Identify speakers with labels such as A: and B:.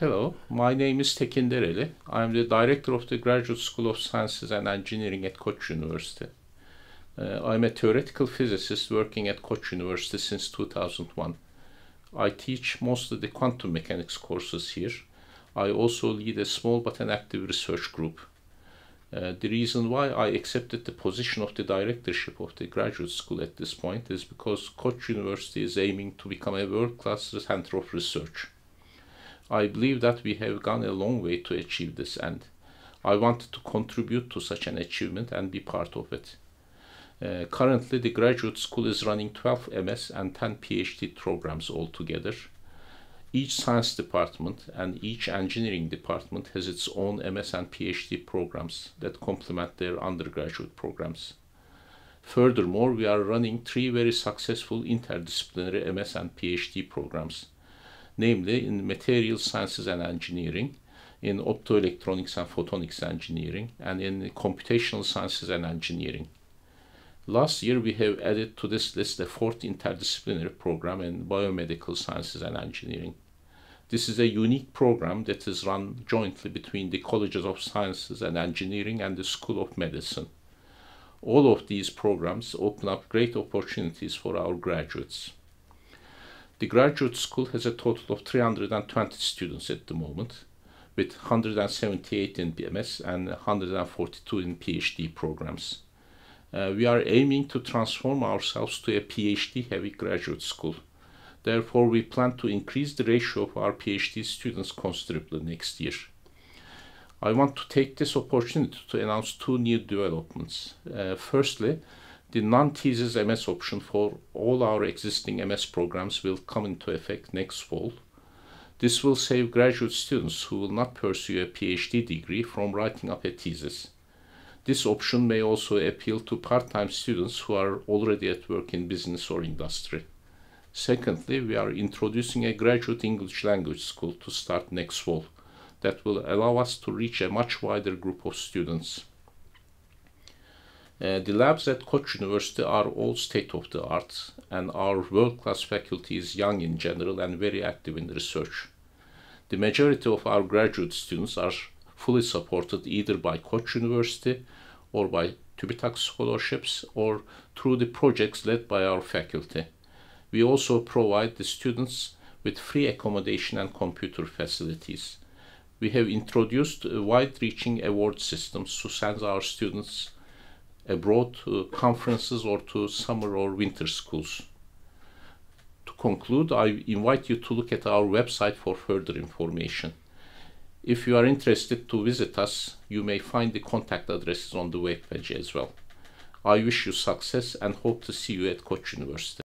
A: Hello, my name is Tekin Dereli. I'm the director of the Graduate School of Sciences and Engineering at Koch University. Uh, I'm a theoretical physicist working at Koch University since 2001. I teach mostly the quantum mechanics courses here. I also lead a small but an active research group. Uh, the reason why I accepted the position of the directorship of the graduate school at this point is because Koch University is aiming to become a world-class center of research. I believe that we have gone a long way to achieve this end. I wanted to contribute to such an achievement and be part of it. Uh, currently, the graduate school is running 12 MS and 10 PhD programs altogether. Each science department and each engineering department has its own MS and PhD programs that complement their undergraduate programs. Furthermore, we are running three very successful interdisciplinary MS and PhD programs namely in material sciences and engineering, in optoelectronics and photonics engineering, and in computational sciences and engineering. Last year, we have added to this list a fourth interdisciplinary program in biomedical sciences and engineering. This is a unique program that is run jointly between the Colleges of Sciences and Engineering and the School of Medicine. All of these programs open up great opportunities for our graduates. The graduate school has a total of 320 students at the moment, with 178 in BMS and 142 in PhD programs. Uh, we are aiming to transform ourselves to a PhD heavy graduate school. Therefore, we plan to increase the ratio of our PhD students considerably next year. I want to take this opportunity to announce two new developments. Uh, firstly, the non-thesis MS option for all our existing MS programs will come into effect next fall. This will save graduate students who will not pursue a PhD degree from writing up a thesis. This option may also appeal to part-time students who are already at work in business or industry. Secondly, we are introducing a graduate English language school to start next fall that will allow us to reach a much wider group of students. Uh, the labs at Koch University are all state of the art, and our world class faculty is young in general and very active in research. The majority of our graduate students are fully supported either by Koch University or by TÜBİTAK scholarships or through the projects led by our faculty. We also provide the students with free accommodation and computer facilities. We have introduced a wide-reaching award system to send our students abroad to conferences or to summer or winter schools. To conclude, I invite you to look at our website for further information. If you are interested to visit us, you may find the contact addresses on the webpage as well. I wish you success and hope to see you at Koch University.